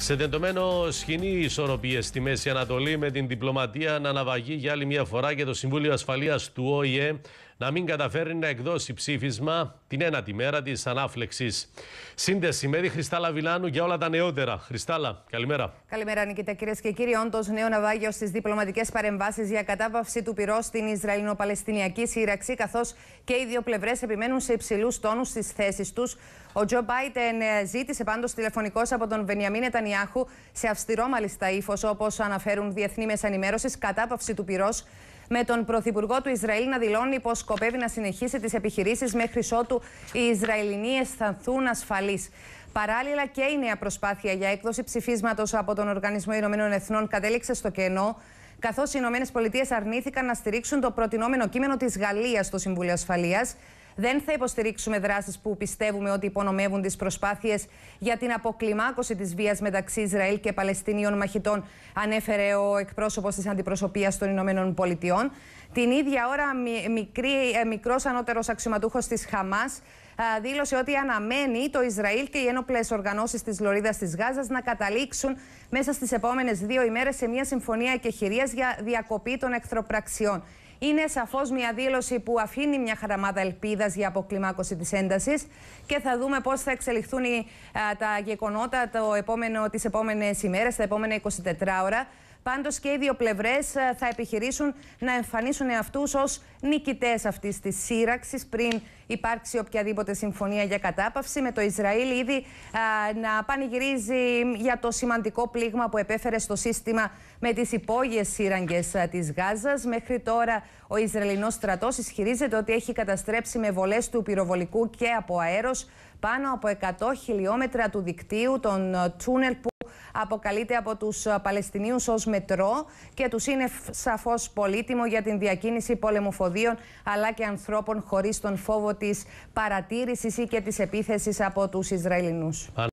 Σε τεντωμένο σκηνή ισορροπίες στη Μέση Ανατολή με την διπλωματία να αναβαγεί για άλλη μια φορά και το Συμβούλιο Ασφαλείας του ΟΗΕ να μην καταφέρει να εκδώσει ψήφισμα την ένατη μέρα της ανάφλεξης. Σύνδεση με τη Χριστάλα Βιλάνου για όλα τα νεότερα. Χριστάλα, καλημέρα. Καλημέρα, Νικητά, κυρίες και κύριοι. Όντως, νέο ναυάγιο στις διπλωματικές παρεμβάσεις για κατάβαυση του πυρός στην Ισραηλινο-Παλαιστινιακή σύραξη, καθώς και οι δύο πλευρές επιμένουν σε υψηλούς τόνους στις θέσεις τους. Ο Τζο Μπάιτεν ε, ζήτησε πάντως τηλεφωνικώ από τον Βενιαμίν Νετανιάχου σε αυστηρό μάλιστα ύφος, όπως αναφέρουν διεθνή μέσα ενημέρωσης, κατάπαυση του πυρός με τον Πρωθυπουργό του Ισραήλ να δηλώνει πως σκοπεύει να συνεχίσει τις επιχειρήσεις μέχρι ότου οι Ισραηλινοί αισθανθούν ασφαλείς. Παράλληλα και η νέα προσπάθεια για έκδοση ψηφίσματος από τον Οργανισμό Ηνωμένων Εθνών κατέληξε στο κενό, καθώς οι Ηνωμένες Πολιτείες αρνήθηκαν να στηρίξουν το προτινόμενο κείμενο της Γαλλίας στο Συμβούλιο Ασφαλείας. Δεν θα υποστηρίξουμε δράσεις που πιστεύουμε ότι υπονομεύουν τις προσπάθειες για την αποκλιμάκωση της βίας μεταξύ Ισραήλ και Παλαιστινίων μαχητών, ανέφερε ο εκπρόσωπος της αντιπροσωπείας των Ηνωμένων Πολιτειών. Την ίδια ώρα, ε, μικρός ανώτερος αξιωματούχος της Χαμάς ε, δήλωσε ότι αναμένει το Ισραήλ και οι ένοπλες οργανώσεις της Λωρίδας της Γάζας να καταλήξουν μέσα στις επόμενες δύο ημέρες σε μια συμφωνία εκεχηρίας για διακοπή των εχθροπραξιών είναι σαφώς μια δήλωση που αφήνει μια χαραμάδα ελπίδας για αποκλιμάκωση της έντασης και θα δούμε πώς θα εξελιχθούν οι, α, τα γεγονότα τις επόμενες ημέρες, τα επόμενα 24 ώρα. Πάντως και οι δύο πλευρές ε, θα επιχειρήσουν να εμφανίσουν εαυτούς ως νικητές αυτής της σύραξης πριν υπάρξει οποιαδήποτε συμφωνία για κατάπαυση. Με το Ισραήλ ήδη να πανηγυρίζει για το σημαντικό πλήγμα που επέφερε στο σύστημα με τις υπόγειες σύραγγες της Γάζας. Μέχρι τώρα ο Ισραηλινός στρατός ισχυρίζεται ότι έχει καταστρέψει με βολές του πυροβολικού και από αέρος πάνω από 100 χιλιόμετρα του δικτύου των ε, τούνελ που αποκαλείται από τους ε, Παλαιστινίους ως μετρό και τους είναι σαφώς πολύτιμο για την διακίνηση πολεμοφοδίων αλλά και ανθρώπων χωρίς τον φόβο της παρατήρησης ή και της επίθεσης από τους Ισραηλινούς.